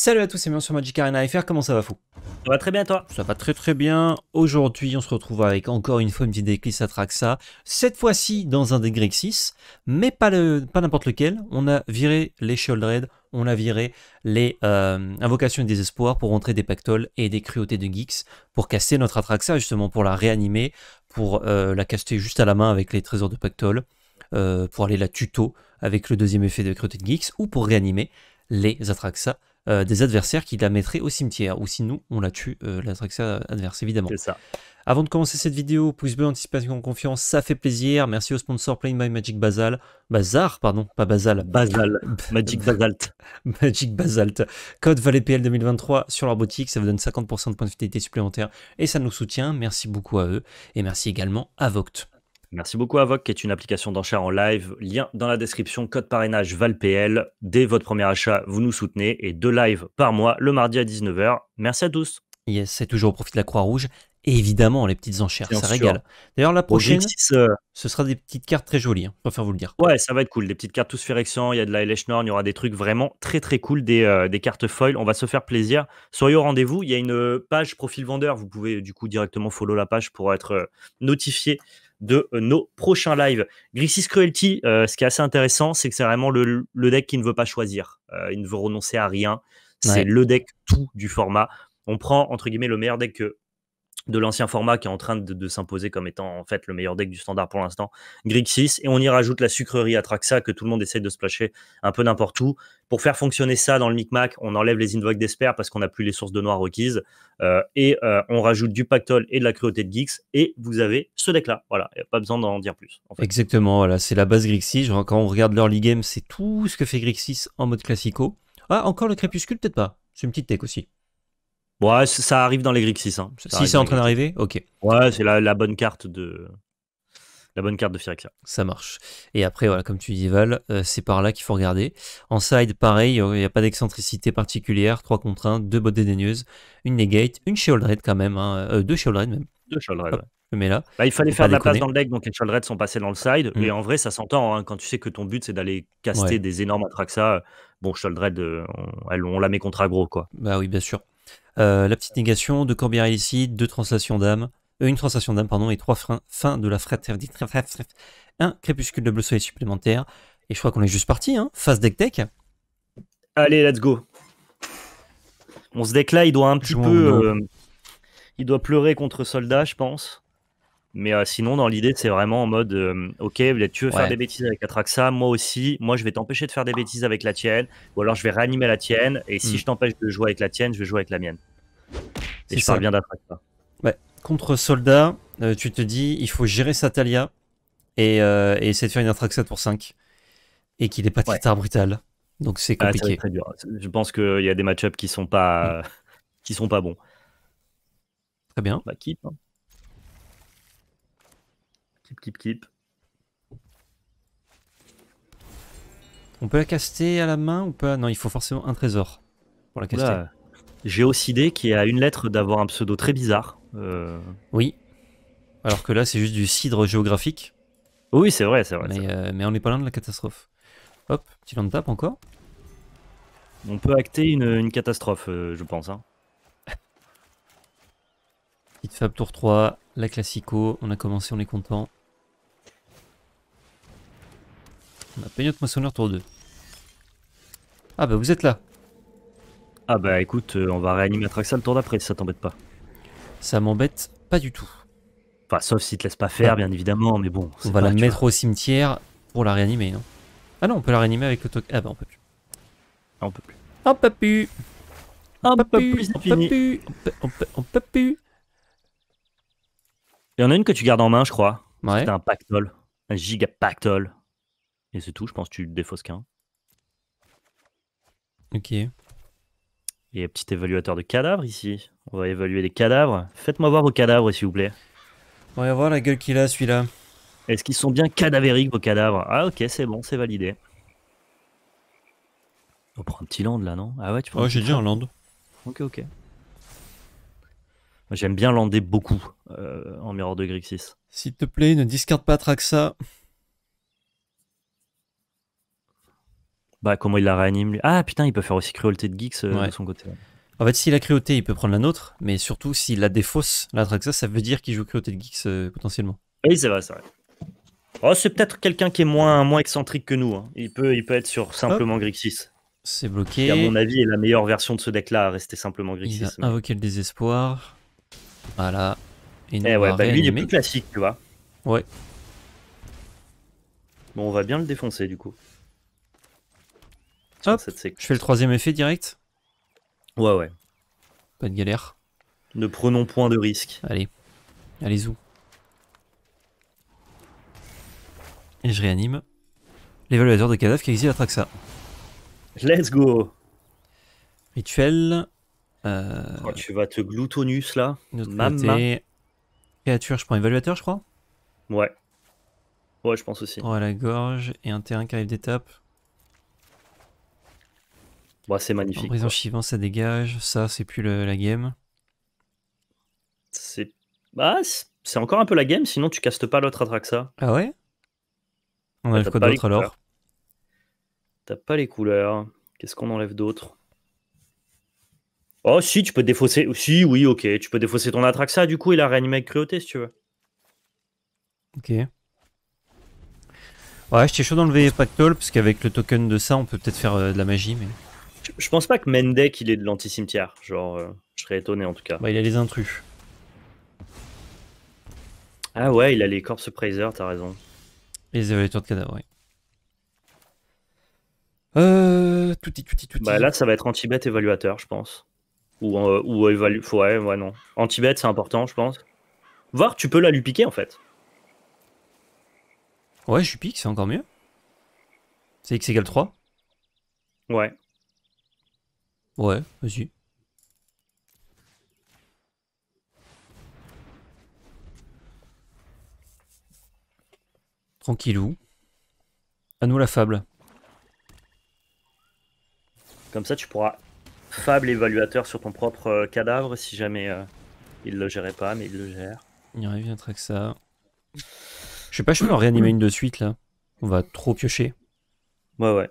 Salut à tous et bienvenue sur Magic Arena FR, comment ça va fou Ça va très bien toi Ça va très très bien, aujourd'hui on se retrouve avec encore une fois une petite déclisse Atraxa, cette fois-ci dans un des Grixis, mais pas, n'importe lequel, on a viré les Shieldred, on a viré les euh, Invocations et Espoirs pour rentrer des Pactoles et des Cruautés de Geeks, pour casser notre Atraxa justement, pour la réanimer, pour euh, la caster juste à la main avec les trésors de Pactol, euh, pour aller la tuto avec le deuxième effet de Cruauté de Geeks, ou pour réanimer les Atraxa euh, des adversaires qui la mettraient au cimetière, ou sinon on la tue, euh, l'adversaire adverse, évidemment. C'est ça. Avant de commencer cette vidéo, pouce bleu, anticipation, confiance, ça fait plaisir. Merci au sponsor Playing by Magic Basal. Bazar, pardon, pas Basal. Basal. Magic Basalt. Magic Basalt. Code ValetPL 2023 sur leur boutique, ça vous donne 50% de points de fidélité supplémentaires et ça nous soutient. Merci beaucoup à eux et merci également à Voct. Merci beaucoup, Avoc, qui est une application d'enchères en live. Lien dans la description, code parrainage ValPL. Dès votre premier achat, vous nous soutenez et deux lives par mois le mardi à 19h. Merci à tous. Yes, c'est toujours au profit de la Croix-Rouge. Et évidemment, les petites enchères, ça régale. D'ailleurs, la prochaine, euh, ce sera des petites cartes très jolies, je hein, préfère vous le dire. Ouais, ça va être cool. Des petites cartes tous il y a de la Nord. il y aura des trucs vraiment très très cool, des, euh, des cartes foil. On va se faire plaisir. Soyez au rendez-vous. Il y a une euh, page profil vendeur. Vous pouvez du coup directement follow la page pour être notifié de nos prochains lives. Grixis Cruelty, euh, ce qui est assez intéressant, c'est que c'est vraiment le, deck qui ne veut pas choisir. Euh, il ne veut renoncer à rien. C'est le deck tout du format. On prend, entre guillemets, le meilleur deck que de l'ancien format qui est en train de, s'imposer comme étant en fait le meilleur deck du standard pour l'instant, Grixis 6, et on y rajoute la sucrerie Atraxa que tout le monde essaie de splasher un peu n'importe où. Pour faire fonctionner ça dans le micmac, on enlève les invoques d'espère parce qu'on n'a plus les sources de noir requises, euh, et euh, on rajoute du Pactol et de la cruauté de Geeks, et vous avez ce deck-là. Voilà, y a pas besoin d'en dire plus. Exactement, voilà, c'est la base Grixis. Quand on regarde l'early game, c'est tout ce que fait Grixis en mode classico. Ah, encore le crépuscule, peut-être pas. C'est une petite tech aussi. Ouais, ça arrive dans les Grixis. Hein. Si c'est en train d'arriver, ok. Ouais, c'est la, la, bonne carte de. La bonne carte de Phyrexia. Ça marche. Et après, voilà, comme tu dis, Val, euh, c'est par là qu'il faut regarder. En side, pareil, il n'y a pas d'excentricité particulière. 3 contre 1, 2 bottes dédaigneuses, une negate, une shieldred quand même, hein, euh, deux même. Deux shouldred Mais là, bah, il fallait faire de la place dans le deck, donc les Sheldred sont passés dans le side. Mais mm. en vrai, ça s'entend hein. quand tu sais que ton but c'est d'aller caster des énormes Atraxa. Bon, Sheldred, euh, on, on, la met contre aggro, quoi. Bah oui, bien sûr. Euh, la petite négation, deux corbières illicites, deux translations d'âme, euh, une translation d'âme, pardon, et trois freins, fin de la fraternité, un crépuscule de bleu soleil supplémentaire, et je crois qu'on est juste parti, hein, face deck tech. Allez, let's go. On se deck là, il doit un petit peu. Euh, il doit pleurer contre soldat, je pense. Mais euh, sinon, dans l'idée, c'est vraiment en mode euh, Ok, tu veux faire des bêtises avec Atraxa, moi aussi, moi je vais t'empêcher de faire des bêtises avec la tienne, ou alors je vais réanimer la tienne, et si mm. je t'empêche de jouer avec la tienne, je vais jouer avec la mienne. Et ça. parle bien d'Atraxa. Contre soldat, euh, tu te dis Il faut gérer Satalia et, et essayer de faire une Atraxa pour 5, et qu'il n'est pas très tard brutal. Donc c'est ah, compliqué. dur. Je pense qu'il y a des match qui sont pas mm. qui sont pas bons. Très bien. Bah, hein on peut la caster à la main ou pas Non, il faut forcément un trésor pour la caster. aussi Géocidé qui y une lettre d'avoir un pseudo très bizarre. Euh. Oui. Alors que là, c'est juste du cidre géographique. Oui, c'est vrai, c'est vrai. Mais, euh, on n'est pas loin de la catastrophe. Hop, petit land tape encore. On peut acter une, catastrophe, euh, je pense. Hein. Petite fab tour 3, la classico, on a commencé, on est content. On a notre Moissonneur tour 2. Ah bah vous êtes là. Ah bah écoute, euh, on va réanimer Atraxa le tour d'après si ça t'embête pas. Ça m'embête pas du tout. Enfin, sauf si te laisse pas faire, bah, bien évidemment, mais bon. On va la mettre au cimetière pour la réanimer. non Ah non, on peut la réanimer avec le toc. Ah bah ah, on peut plus. on peut plus. On peut plus. On peut plus. On peut plus. On peut, plus. Il y en a une que tu gardes en main, je crois. Ouais. C'était un pactole. Un giga pactole. Et c'est tout, je pense que tu défausses qu'un. Ok. Et petit évaluateur de cadavres ici. On va évaluer les cadavres. Faites-moi voir vos cadavres, s'il vous plaît. On va voir la gueule qu'il a, celui-là. Est-ce qu'ils sont bien cadavériques, vos cadavres Ah, ok, c'est bon, c'est validé. On prend un petit land, là, non Ah ouais, tu prends Ouais, j'ai dit un land. Ok, ok. J'aime bien lander beaucoup euh, en Mirror de Grixis. S'il te plaît, ne discarde pas Traxa. Bah, comment il la réanime lui. Ah putain, il peut faire aussi cruauté de geeks euh, de son côté. En fait, s'il a cruauté, il peut prendre la nôtre, mais surtout s'il la défausse, la Traxa, ça veut dire qu'il joue cruauté de geeks euh, potentiellement. Oui, c'est vrai, c'est Oh, c'est peut-être quelqu'un qui est moins, moins excentrique que nous. Hein. Il, peut, il peut être sur simplement Grixis. C'est bloqué. à mon avis, est la meilleure version de ce deck-là, à rester simplement Grixis. Il a invoqué le désespoir. Voilà. Et eh ouais, bah, lui, il est plus classique, tu vois. Ouais. Bon, on va bien le défoncer, du coup. Je fais le troisième effet direct Ouais, ouais. Pas de galère. Ne prenons point de risque. Allez, allez vous. Et je réanime l'évaluateur de cadavres qui existe à Traxa. Let's go Rituel. Euh, oh, tu vas te gloutonus là. à Créature, je prends évaluateur, je crois Ouais. Ouais, je pense aussi. Oh, la gorge et un terrain qui arrive d'étape. Bah, c'est magnifique. En chivant, ça dégage. Ça, c'est plus la game. Bah, c'est encore un peu la game, sinon tu castes pas l'autre Atraxa. Ah ouais On enlève bah, quoi d'autre alors T'as pas les couleurs. Qu'est-ce qu'on enlève d'autre Oh, si, tu peux défausser. Si, oui, ok. Tu peux défausser ton Atraxa, du coup, il a réanimé avec cruauté si tu veux. Ok. Ouais, j'étais chaud d'enlever Pactol, parce qu'avec le token de ça, on peut peut-être faire euh, de la magie, mais. Je, pense pas que Mendek il est de l'anti-cimetière. Genre, euh, je serais étonné en tout cas. Bah, il a les intrus. Ah ouais, il a les corpse praiser, t'as raison. les évaluateurs de cadavres, oui. Euh, touti, Bah là, ça va être anti-bête évaluateur, je pense. Ou, euh, ou Ouais, ouais, non. Anti-bête, c'est important, je pense. Voir, tu peux la lui piquer en fait. Ouais, je lui pique, c'est encore mieux. C'est x égale 3. Ouais. Ouais, vas-y. Tranquillou. À nous la fable. Comme ça, tu pourras fable évaluateur sur ton propre euh, cadavre si jamais euh, il le gérait pas, mais il le gère. Il reviendrait que ça. Je sais pas, je peux en réanimer une de suite là. On va trop piocher. Ouais, ouais.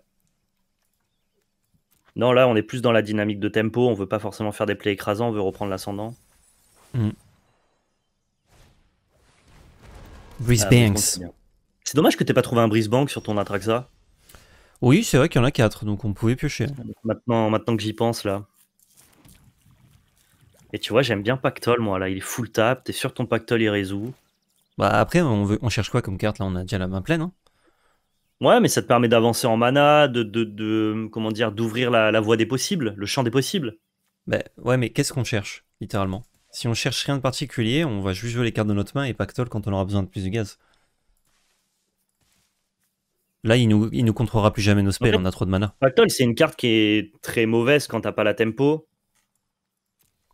Non, là, on est plus dans la dynamique de tempo. On veut pas forcément faire des plays écrasants. On veut reprendre l'ascendant. Hmm. Breezebanks. Ah, c'est dommage que t'aies pas trouvé un Breeze sur ton Atraxa. Oui, c'est vrai qu'il y en a 4, donc on pouvait piocher. Maintenant, maintenant que j'y pense, là. Et tu vois, j'aime bien Pactol, moi, là. Il est full tap, t'es sur ton Pactol, il résout. Bah après, on, veut, on cherche quoi comme carte Là, on a déjà la main pleine. Hein Ouais, mais ça te permet d'avancer en mana, de, de, comment dire, d'ouvrir la, voie des possibles, le champ des possibles. Bah, ouais, mais qu'est-ce qu'on cherche, littéralement Si on cherche rien de particulier, on va juste jouer les cartes de notre main et Pactol quand on aura besoin de plus de gaz. Là, il nous, il nous contrôlera plus jamais nos spells, on a trop de mana. Pactol, c'est une carte qui est très mauvaise quand t'as pas la tempo.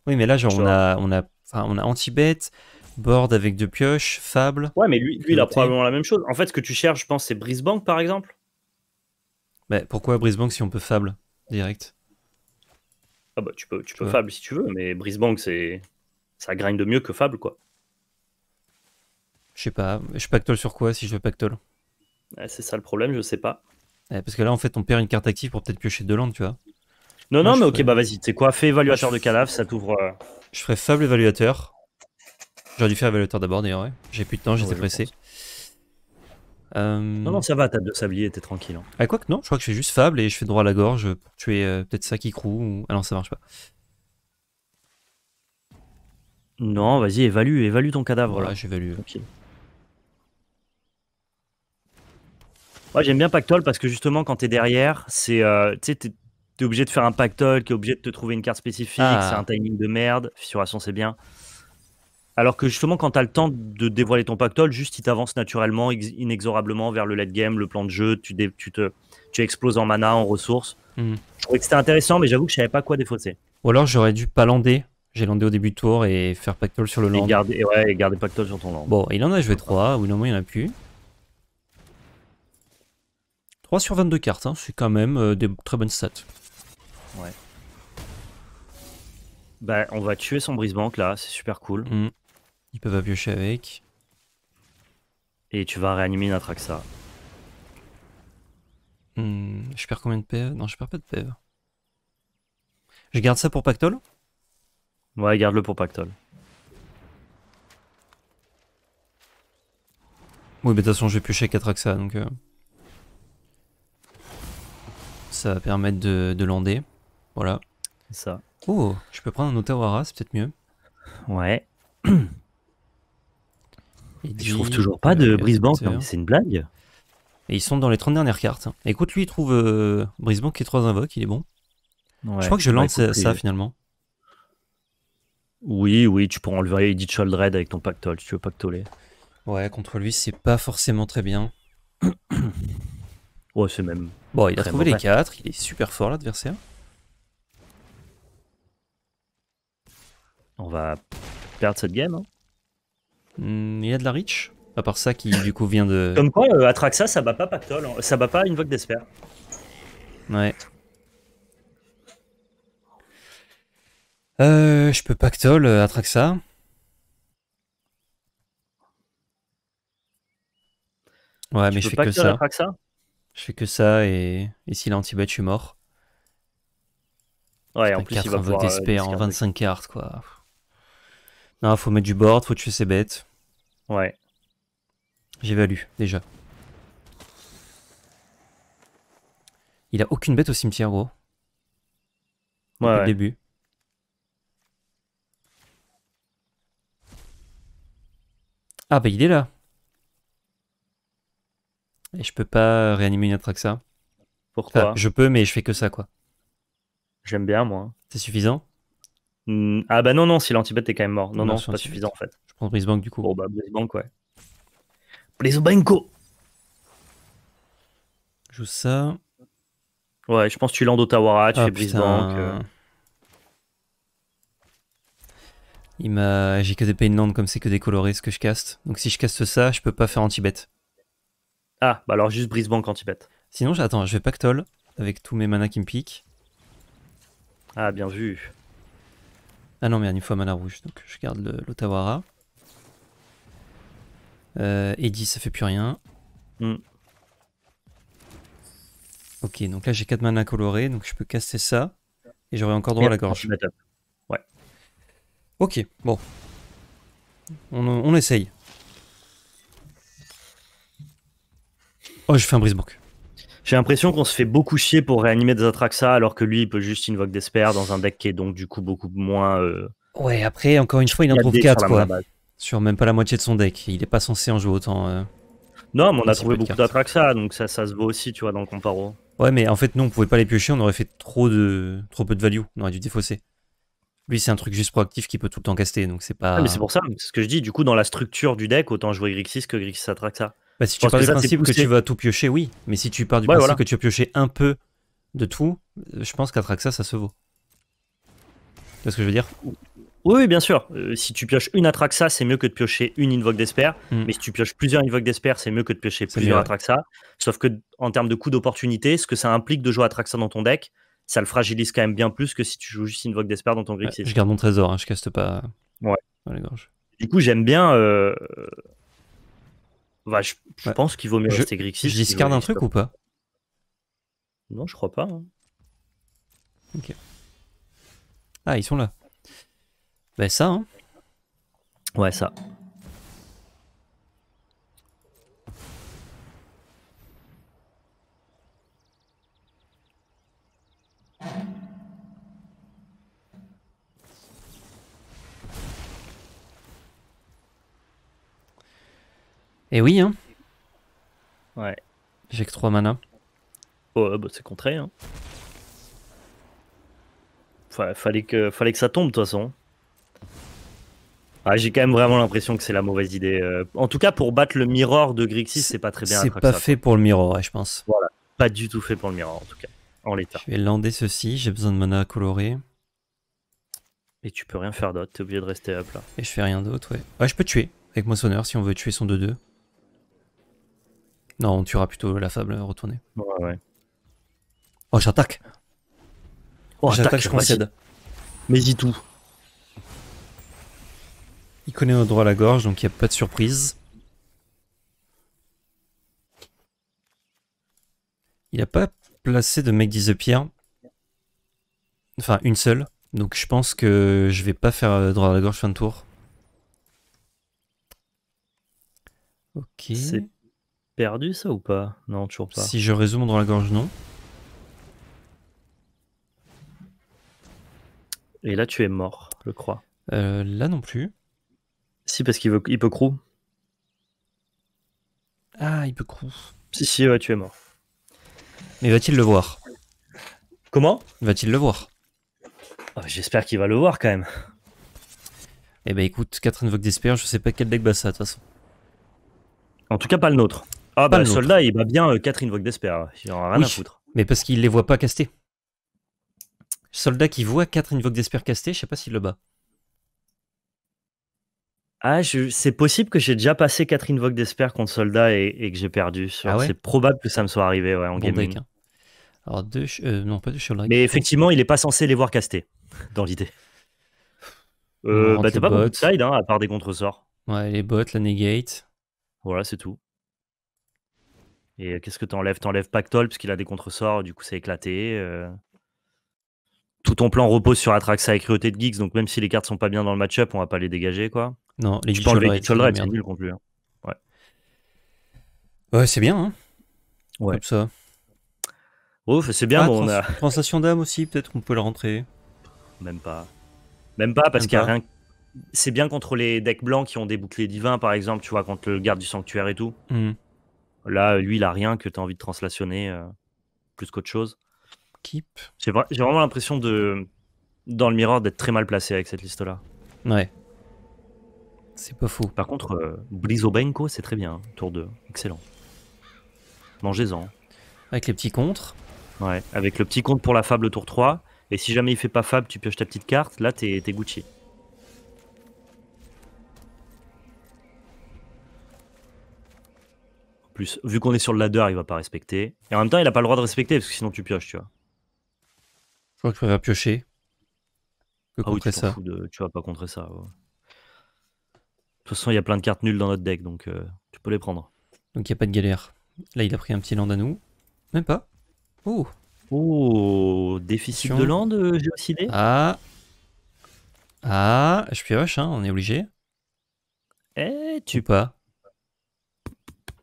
Oui, mais là, genre, on a, on a, on a anti-bête, Board avec deux pioches, Fable. Ouais, mais lui, lui il a probablement la même chose. En fait, ce que tu cherches, je pense, c'est Brisebank par exemple. Mais pourquoi Brisebank si on peut Fable direct Ah bah tu peux, tu peux Fable si tu veux, mais Brisebank c'est ça grigne de mieux que Fable quoi. Je sais pas, je pactole sur quoi si je veux pactole ouais, eh, C'est ça le problème, je sais pas. Eh, parce que là en fait on perd une carte active pour peut-être piocher deux landes, tu vois. Non, non, mais ok, bah vas-y, tu sais quoi, fais évaluateur de calaf, ça t'ouvre. Euh, je ferai Fable évaluateur, J'aurais dû faire évaluateur d'abord d'ailleurs, ouais. J'ai plus de temps, j'étais pressé. Non, non, ça va, t'as de sablier, t'es tranquille. Hein. Ah, quoi que non, je crois que je fais juste fable et je fais droit à la gorge pour tuer euh, peut-être ça qui croue ou... Ah non, ça marche pas. Non, vas-y, évalue, évalue ton cadavre. Voilà, j'évalue. ouais, j'aime bien Pactol parce que justement, quand t'es derrière, c'est. Euh, t'es obligé de faire un Pactol qui est obligé de te trouver une carte spécifique, ah. c'est un timing de merde, fissuration, c'est bien. Alors que justement, quand tu as le temps de dévoiler ton pactole, juste il t'avance naturellement, inexorablement vers le late game, le plan de jeu, tu, tu, exploses en mana, en ressources. Mhm. Je trouvais que c'était intéressant, mais j'avoue que je savais pas quoi défausser. Ou alors j'aurais dû pas lander. J'ai landé au début de tour et faire pactole sur le land. Et garder, et garder pactole sur ton land. Bon, il en a joué 3, ou non, il en a plus. 3 sur 22 cartes, hein, c'est quand même euh, des très bonnes stats. Ouais. Bah, on va tuer son brise là, c'est super cool. Mhm. Ils peuvent pas piocher avec. Et tu vas réanimer une Atraxa. Hmm, je perds combien de PV Non, je perds pas de PV. Je garde ça pour Pactol Ouais, garde-le pour Pactol. Oui, mais de toute façon, je vais piocher avec Atraxa donc... Euh, ça va permettre de, de lander. Voilà. Ça. Oh, je peux prendre un Otawara, c'est peut-être mieux. Ouais. Il trouve toujours pas euh, de Brisbank, c'est une blague. Et ils sont dans les 30 dernières cartes. Écoute, lui, il trouve euh, Brisbane qui est 3 invoques, il est bon. je crois que je bah, lance ça, finalement. Oui, oui, tu pourras enlever Edith Shouldred avec ton pactole, si tu veux pactoler. Ouais, contre lui, c'est pas forcément très bien. ouais, c'est même. Bon, il a trouvé les 4, il est super fort l'adversaire. On va perdre cette game. Hein. Hmm, il y a de la Reach À part ça qui du coup vient de. Comme quoi, euh, Atraxa, ça bat pas Pactol, hein. ça bat pas Invoke d'Esper. Ouais. Euh, je peux Pactol, euh, Atraxa. Ouais, mais je fais que ça. je fais que ça et, et s'il a anti-bet, je suis mort. Ouais, en plus, il va pouvoir, euh, en 25 cartes, quoi. Non, faut mettre du board, faut tuer ses bêtes. Ouais. J'évalue, déjà. Il a aucune bête au cimetière, gros. Ouais. Au début. Ah bah il est là. Et je peux pas réanimer une Atraxa. Pourquoi Je peux, mais je fais que ça, quoi. J'aime bien, moi. C'est suffisant Hmm. ah bah non, non, si l'antibet est quand même mort. Non, non, c'est pas suffisant en fait. Je prends brise-banque du coup. Bon bah Brisbank, ouais. banque Joue ça. Ouais, je pense tu landes Ottawa, tu ah, fais brise euh. Il m'a. J'ai que des Painland comme c'est que des colorés ce que je caste. Donc si je caste ça, je peux pas faire anti-bet. Ah, bah alors juste Brisbank anti-bet. Sinon, j'attends, je vais Pactol avec tous mes manas qui me piquent. Ah, bien vu. Ah non, merde, il fois faut un mana rouge, donc je garde l'Otawara. Euh, Eddie, ça fait plus rien. Hmm. Ok, donc là j'ai 4 mana colorés, donc je peux casser ça. Et j'aurai encore droit à la gorge. Ouais. Ok, bon. On, essaye. Oh, je fais un brise bouc j'ai l'impression qu'on se fait beaucoup chier pour réanimer des Atraxa, alors que lui, il peut juste invoquer des dans un deck qui est donc du coup beaucoup moins. Euh, ouais, après, encore une fois, il en trouve 4 quoi. Sur même pas la moitié de son deck. Il est pas censé en jouer autant. Euh. Non, mais on a trouvé beaucoup d'Atraxa, donc ça, ça se voit aussi, tu vois, dans le comparo. Ouais, mais en fait, nous on pouvait pas les piocher, on aurait fait trop, de... trop peu de value, on aurait dû défausser. Lui, c'est un truc juste proactif qui peut tout le temps caster, donc c'est pas. Ah, mais c'est pour ça, ce que je dis, du coup, dans la structure du deck, autant jouer Grixis que Grixis Atraxa. Bah, si tu pars du principe que tu vas tout piocher, oui. Mais si tu pars du principe que tu as piocher un peu de tout, euh, je pense qu'Atraxa, ça se vaut. Tu vois ce que je veux dire oui, bien sûr. Euh, si tu pioches une Atraxa, c'est mieux que de piocher une Invoke d'Esper. Hmm. Mais si tu pioches plusieurs Invoke d'Esper, c'est mieux que de piocher plusieurs Atraxa. Sauf que en termes de coût d'opportunité, ce que ça implique de jouer Atraxa dans ton deck, ça le fragilise quand même bien plus que si tu joues juste Invoke d'Esper dans ton deck. je garde mon trésor, hein, je caste pas ouais. dans les gorges. Du coup, j'aime bien euh, bah, je, pense qu'il vaut mieux je, rester Grixis. Je discarde un truc ou pas Non, je crois pas. Hein. Ok. Ah, ils sont là. Bah, ça, hein. Ouais, ça. Et eh oui, hein Ouais. J'ai que 3 mana. Oh, bah c'est contré, hein. fallait que, fallait que ça tombe, de toute façon. Ah, j'ai quand même vraiment l'impression que c'est la mauvaise idée. Euh. en tout cas, pour battre le mirror de Grixis, c'est pas très bien. C'est pas fait pour le mirror, je pense. Voilà, pas du tout fait pour le mirror, en tout cas, en l'état. Je vais lander ceci, j'ai besoin de mana colorer. Et tu peux rien faire d'autre, t'es obligé de rester à plat. Et je fais rien d'autre, ouais. Ouais, ah, je peux tuer, avec mon sonneur, si on veut tuer son 2-2. Non, on tuera plutôt la fable retournée. Ouais, ouais. Oh, j'attaque. Oh, j'attaque, je concède. Mais y tout. Il connaît notre droit à la gorge, donc il n'y a pas de surprise. Il n'a pas placé de mec de pierre. Enfin, une seule. Donc je pense que je vais pas faire euh, droit à la gorge fin de tour. Ok. C'est perdu ça ou pas Non, toujours pas. Si je résume dans la gorge, non. Et là, tu es mort, je crois. Euh, là non plus. Si, parce qu'il veut... il peut crew. Ah, il peut crew. Si, si, ouais, tu es mort. Mais va-t-il le voir Comment Va-t-il le voir ah, bah, J'espère qu'il va le voir quand même. Eh ben écoute, Catherine Vogue d'Espère, je sais pas quel deck Basse ça de toute façon. En tout cas, pas le nôtre. Ah bah, le soldat, il bat bien euh, Catherine Vogue d'Espère hein. Il en a rien à foutre. Mais parce qu'il les voit pas caster. Soldat qui voit Catherine Vogue d'Espère caster, je sais pas s'il le bat. Ah, c'est possible que j'ai déjà passé Catherine Vogue d'Espère contre Soldat et, que j'ai perdu. Ah c'est probable que ça me soit arrivé en bon gaming. Deck, Alors, deux, euh, non, pas deux soldats. Mais effectivement, il n'est pas censé les voir caster, dans l'idée. Euh, bah, pas beaucoup de side, hein, à part des contre-sorts. Ouais, les bots, la negate. Voilà, c'est tout. Et qu'est-ce que t'enlèves T'enlèves Pactol parce qu'il a des contresorts, du coup c'est éclaté. Tout ton plan repose sur Atraxa et Cruauté de Geeks, donc même si les cartes sont pas bien dans le match-up, on va pas les dégager quoi. Non, les Geeks sont c'est nul contre lui. Hein. Ouais. Ouais, c'est bien. Hein ouais. Comme ça. Ouf, c'est bien. Ah, bon, on a... Translation d'âme aussi, peut-être on peut le rentrer. Même pas. Même pas parce qu'il y a rien. C'est bien contre les decks blancs qui ont des boucliers divins, par exemple, tu vois, contre le garde du sanctuaire et tout. Mm. Là, lui, il a rien que tu as envie de translationner euh, plus qu'autre chose. Keep. J'ai vraiment l'impression de, dans le miroir, d'être très mal placé avec cette liste-là. Ouais. C'est pas fou. Par contre, euh, c'est très bien. Tour 2, excellent. Mangez-en. Avec les petits contres. Ouais, avec le petit compte pour la fable tour 3. Et si jamais il fait pas fable, tu pioches ta petite carte. Là, t'es Gucci. Plus, vu qu'on est sur le ladder, il va pas respecter. Et en même temps, il a pas le droit de respecter parce que sinon tu pioches, tu vois. Je crois que tu préfère piocher que ah tu vas pas contrer ça. De toute façon, il y a plein de cartes nulles dans notre deck, donc euh, tu peux les prendre. Donc il n'y a pas de galère. Là, il a pris un petit land à nous. Même pas. Oh Oh Déficit de land, euh, aussi des. Ah Ah Je pioche, hein, on est obligé. Eh, tu... pas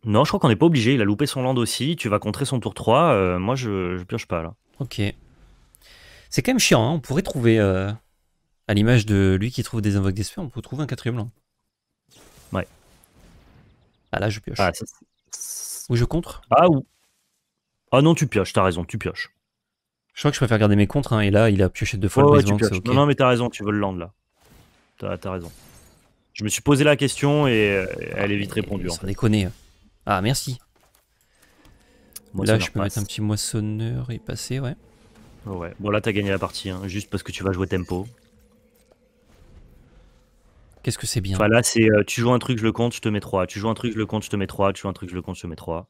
non, je crois qu'on n'est pas obligé. Il a loupé son land aussi. Tu vas contrer son tour 3. Euh, moi, je, pioche pas là. Ok. C'est quand même chiant. Hein. On pourrait trouver, euh, à l'image de lui qui trouve des invoques d'esprit, on pourrait trouver un quatrième land. Ouais. Ah là, je pioche. Ah, ou je contre Ah ou. Ah non, tu pioches. T'as raison, tu pioches. Je crois que je préfère garder mes contres. Hein, et là, il a pioché deux fois. le ouais, tu Non, mais t'as raison. Tu veux le land là. T'as as raison. Je me suis posé la question et, euh, elle est vite eh, répondue. Ça déconne. Hein. Ah, merci. là, je peux mettre un petit moissonneur et passer, ouais. ouais. Bon, là, t'as gagné la partie, hein, juste parce que tu vas jouer tempo. Qu'est-ce que c'est bien Voilà, c'est euh, tu joues un truc, je le compte, je te mets 3. Tu joues un truc, je le compte, je te mets 3. Tu joues un truc, je le compte, je te mets 3.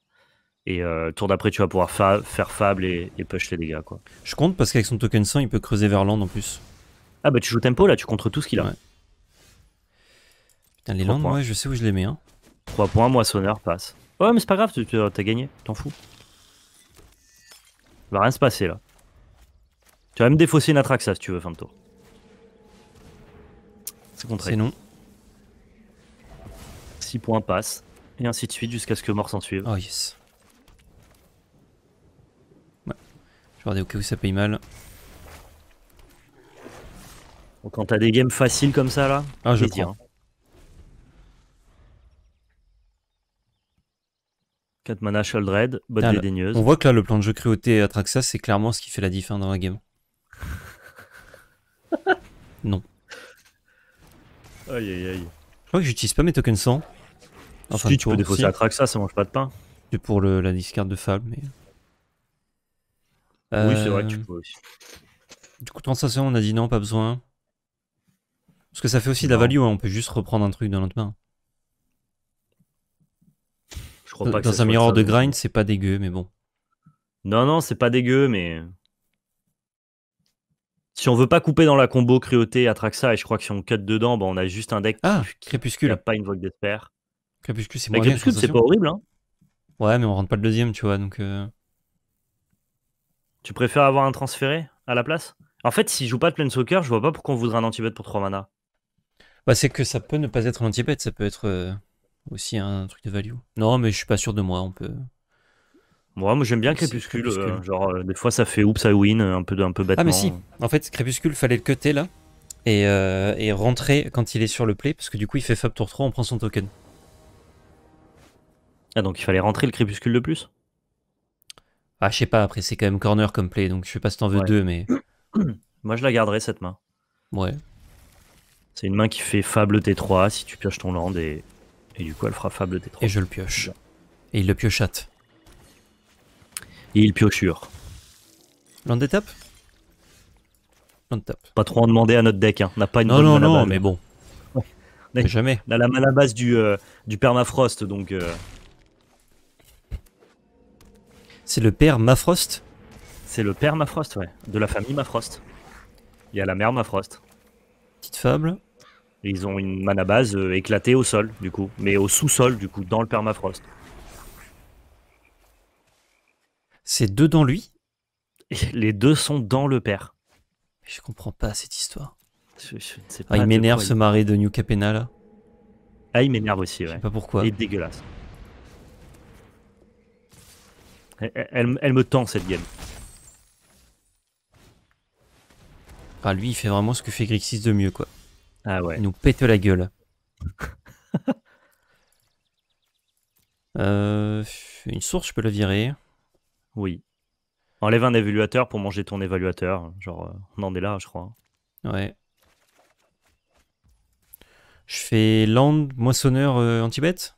Et euh, tour d'après, tu vas pouvoir faire fable et, push les dégâts. quoi. Je compte parce qu'avec son token 100, il peut creuser vers land en plus. Ah bah tu joues tempo là, tu contre tout ce qu'il a. Putain, les landes, moi je sais où je les mets. Hein. 3 points, moissonneur passe. Ouais, mais c'est pas grave, t'as gagné, t'en fous. Il va rien se passer là. Tu vas même défausser une Atraxa si tu veux, fin de tour. C'est contre. C'est non. 6 points passe, et ainsi de suite jusqu'à ce que mort s'en suive. Oh yes. Ouais. Je vais regarder au cas où ça paye mal. quand t'as des games faciles comme ça là, ah, je tiens 4 mana Sheldred, botte dédaigneuse. On voit que là, le plan de jeu cruauté Atraxa, c'est clairement ce qui fait la différence dans la game. non. Aïe aïe aïe. Je crois que j'utilise pas mes tokens 100. Enfin, si, tu peux défausser Atraxa, ça mange pas de pain. C'est pour la discard de Fable, mais. Oui, c'est vrai que euh, tu peux aussi. Du coup, transation, on a dit non, pas besoin. Parce que ça fait aussi de la value, hein. on peut juste reprendre un truc dans notre main dans, un miroir de grind, c'est pas dégueu, mais bon. Non, non, c'est pas dégueu, mais. Si on veut pas couper dans la combo Cryoté Atraxa, et je crois que si on cut dedans, bah, on a juste un deck ah, qui, Crépuscule. a pas une Vogue d'Espère. Crépuscule, c'est Crépuscule, c'est pas horrible. Hein ouais, mais on rentre pas le deuxième, tu vois, donc. Euh. Tu préfères avoir un transféré à la place En fait, si je joue pas de Plain Soccer, je vois pas pourquoi on voudrait un anti pour 3 mana. Bah, c'est que ça peut ne pas être un anti ça peut être. Euh, aussi hein, un truc de value. Non, mais je suis pas sûr de moi. On peut. Moi, moi j'aime bien euh, Crépuscule. genre, euh, des fois, ça fait oups, ça win, un peu, un peu bêtement. Ah, mais si. En fait, Crépuscule, fallait le cutter là. Euh, et, rentrer quand il est sur le play. Parce que du coup, il fait Fab Tour 3, on prend son token. Ah, donc il fallait rentrer le Crépuscule de plus Ah, je sais pas. Après, c'est quand même corner comme play. Donc je sais pas si t'en veux deux, mais. moi, je la garderai cette main. Ouais. C'est une main qui fait Fable T3 si tu pioches ton land et et du coup, elle fera fable des Et je le pioche. Et il le piochate. Et il piochure. tapes L'un des Pas trop en demander à notre deck, hein. On n'a pas une Non, bonne non, non, hein. mais bon. jamais. On a la base du, base euh, du permafrost, donc. Euh. C'est le père Mafrost C'est le père Mafrost, ouais. De la famille Mafrost. Il y a la mère Mafrost. Petite fable. Ils ont une mana base euh, éclatée au sol, du coup, mais au sous-sol, du coup, dans le permafrost. C'est deux dans lui Les deux sont dans le père. Je comprends pas cette histoire. Ah, pas il m'énerve ce marais de New Capena là. Ah, il m'énerve aussi, ouais. Je sais pas pourquoi. Il est dégueulasse. Elle, me tend cette game. lui, il fait vraiment ce que fait Grixis de mieux, quoi. Ah ouais. Il nous pète la gueule. Euh, une source, je peux la virer. Oui. Enlève un évaluateur pour manger ton évaluateur. Genre, euh, on en est là, je crois. Ouais. Je fais land, moissonneur euh, anti-bête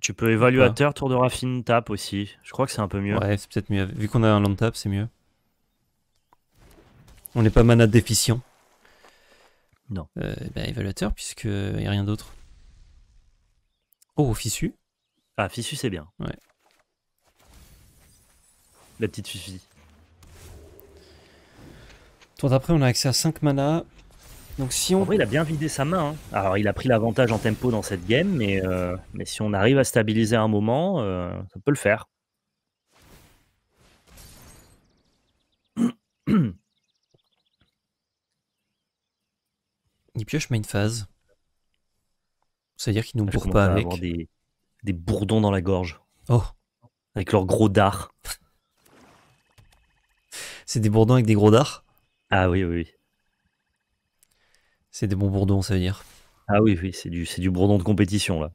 Tu peux évaluateur, tour de raffine, tap aussi. Je crois que c'est un peu mieux. Ouais, c'est peut-être mieux. Vu qu'on a un land tap, c'est mieux. On n'est pas mana déficient. Non. Euh, eh ben, évaluateur, puisqu'il n'y euh, a rien d'autre. Oh, Fissu. Ah, Fissu, c'est bien. Ouais. La petite Fissu. Tout d'après, on a accès à 5 mana. Donc si on... En vrai, il a bien vidé sa main. Hein. Alors, il a pris l'avantage en tempo dans cette game, mais, euh, mais si on arrive à stabiliser un moment, ça peut le faire. Il pioche main phase. C'est-à-dire qu'ils nous ah, pas avec. des, bourdons dans la gorge. Oh. Avec leurs gros dards. C'est des bourdons avec des gros dards Ah oui, oui, C'est des bons bourdons, ça veut dire. Ah oui, oui, c'est du, c'est du bourdon de compétition, là.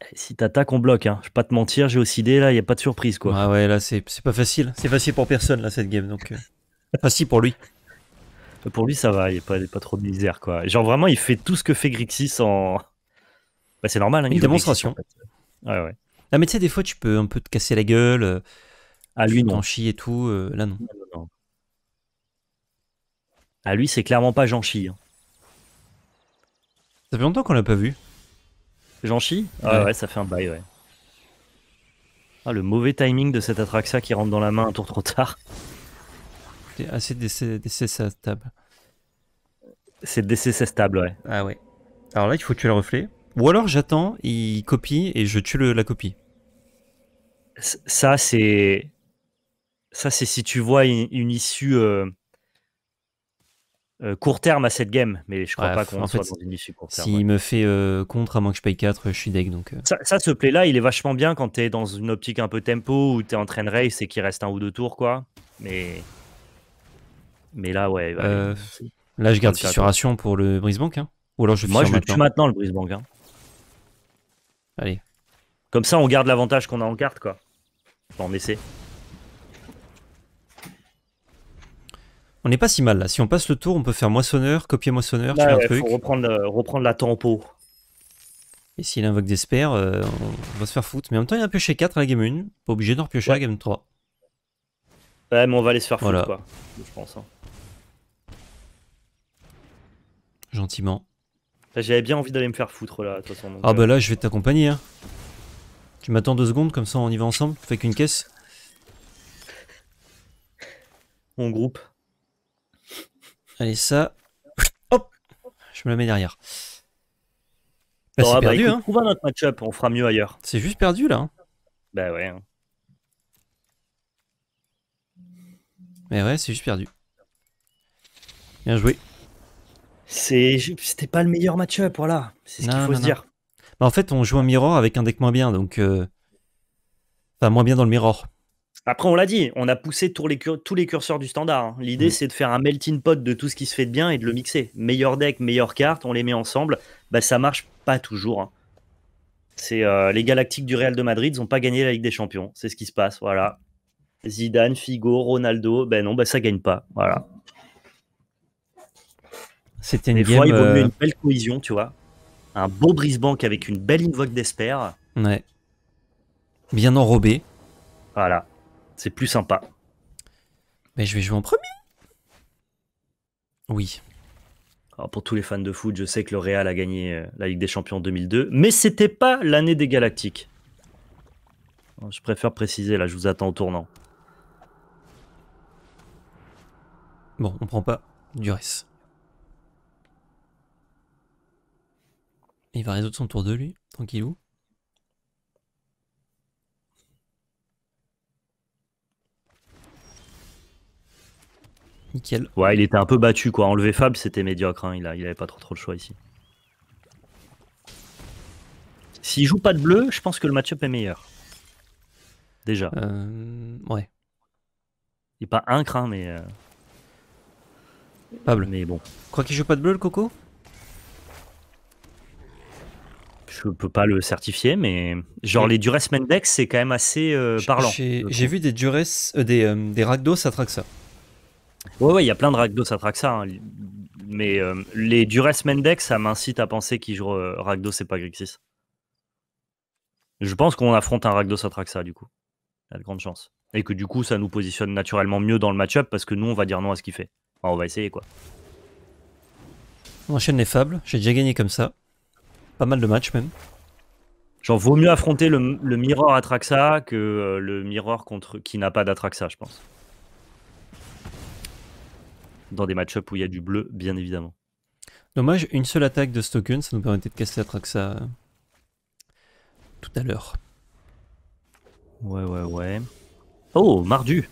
Eh, si t'attaques, on bloque. Hein. Je vais pas te mentir, j'ai aussi des là, il n'y a pas de surprise, quoi. Ah ouais, là, c'est, c'est pas facile. C'est facile pour personne, là, cette game, donc... Euh. Ah si, pour lui. Pour lui, ça va, il n'y pas, trop de misère, quoi. Genre, vraiment, il fait tout ce que fait Grixis en. Bah, c'est normal, hein, Une démonstration. Ouais, ouais. Ah, mais tu sais, des fois, tu peux un peu te casser la gueule. à euh, ah, lui, non. et tout. Euh, là, non. non. Ah, lui, c'est clairement pas Janchi. chi hein. Ça fait longtemps qu'on l'a pas vu. Janchi Ah, ouais. ouais, ça fait un bail, ouais. Ah, le mauvais timing de cet Atraxa qui rentre dans la main un tour trop tard. Ah, c'est assez décessable. C'est stable ouais. Ah ouais. Alors là, il faut tuer le reflet. Ou alors j'attends, il copie et je tue la copie. Ça, c'est. Ça, c'est si tu vois une, issue euh, euh, court terme à cette game, mais je crois pas qu'on soit dans une issue court terme. S'il me fait euh, contre à moins que je paye 4, je suis deck Donc, ça, ça, ce play là, il est vachement bien quand tu es dans une optique un peu tempo où tu es en train de race et qu'il reste un ou deux tours, quoi. Mais. Mais là, ouais. Bah, euh, là, je garde fissuration pour le brise hein. Ou alors je Moi, je le tue maintenant le brise hein. Allez. Comme ça, on garde l'avantage qu'on a en carte, quoi. on essaie On n'est pas si mal là. Si on passe le tour, on peut faire moissonneur, copier moissonneur, tu un truc. Faut euh, reprendre, la tempo. Et s'il invoque des spares, euh, on va se faire foutre. Mais en même temps, il a pioché 4 à la game 1. Pas obligé de repiocher à la game 3. Ouais, mais on va aller se faire foutre, quoi. Je pense. Hein. Gentiment. J'avais bien envie d'aller me faire foutre là, de toute façon. ah bah euh. là, je vais t'accompagner. Hein. Tu m'attends deux secondes, comme ça on y va ensemble. Fait qu'une caisse. On groupe. Allez, ça. Hop Je me la mets derrière. Bah, c'est perdu, bah, hein. On notre match on fera mieux ailleurs. C'est juste perdu là. Hein. Bah ouais. Hein. Mais ouais, c'est juste perdu. Bien joué. C'était pas le meilleur matchup, voilà. C'est ce qu'il faut se dire. mais bah, en fait, on joue un mirror avec un deck moins bien, donc. Euh, enfin, moins bien dans le mirror. Après, on l'a dit, on a poussé tous les, tous les curseurs du standard. Hein. L'idée, mm. c'est de faire un melting pot de tout ce qui se fait de bien et de le mixer. Meilleur deck, meilleure carte, on les met ensemble. Bah, ça marche pas toujours. Hein. C'est euh, les Galactiques du Real de Madrid, ils n'ont pas gagné la Ligue des Champions. C'est ce qui se passe, voilà. Zidane, Figo, Ronaldo, ben non, ben ça gagne pas, voilà. C'était une euh, une belle cohésion, tu vois. Un beau brise avec une belle invoque d'espère. Ouais. Bien enrobé. Voilà. C'est plus sympa. Mais je vais jouer en premier. Oui. Oh, pour tous les fans de foot, je sais que le Real a gagné euh, la Ligue des Champions en 2002, mais c'était pas l'année des Galactiques. Oh, je préfère préciser, là, je vous attends au tournant. Bon, on prend pas du reste. Il va résoudre son tour de lui, tranquillou. Nickel. Ouais, il était un peu battu quoi. Enlever Fable c'était médiocre. Hein. Il, a, avait pas trop trop le choix ici. S'il joue pas de bleu, je pense que le matchup est meilleur. Déjà. Euh, ouais. Il est pas un craint, mais. Euh, Fable Mais bon. Quoi qu'il joue pas de bleu le coco je peux pas le certifier, mais genre les Duress Mendex, c'est quand même assez euh, parlant. J'ai vu des Duress, euh, euh, des, Ragdos Rakdos Atraxa. Ouais, ouais, il y a plein de Ragdos Atraxa. Hein, mais les Duress Mendex, ça m'incite à penser qu'il joue Ragdos et pas Grixis. Je pense qu'on affronte un Rakdos Atraxa, du coup. Il y a de grandes chances. Et que du coup, ça nous positionne naturellement mieux dans le match-up parce que nous, on va dire non à ce qu'il fait. on va essayer, quoi. On enchaîne les fables. J'ai déjà gagné comme ça. Pas mal de matchs même. Genre, vaut mieux affronter le, Mirror Atraxa que euh, le Mirror contre, qui n'a pas d'Atraxa, je pense. Dans des match où il y a du bleu, bien évidemment. Dommage, une seule attaque de Stoken, ça nous permettait de casser Atraxa euh, tout à l'heure. Ouais, ouais, ouais. Oh, Mardu